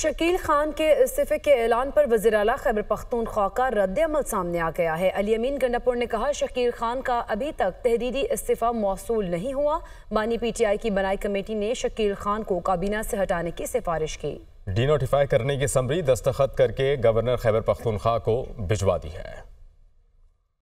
शकील खान के इस्तीफे के ऐलान पर वजी अला खैबर पख्तूनख्वा का रद्द अमल सामने आ गया है अली अमीन गंडापुर ने कहा शकील खान का अभी तक तहरीरी इस्तीफा मौसू नहीं हुआ बानी पी टी आई की बनाई कमेटी ने शकील खान को काबीना से हटाने की सिफारिश की डी नोटिफाई करने की समरी दस्तखत करके गवर्नर खैबर पख्तूनख्वा को भिजवा दी है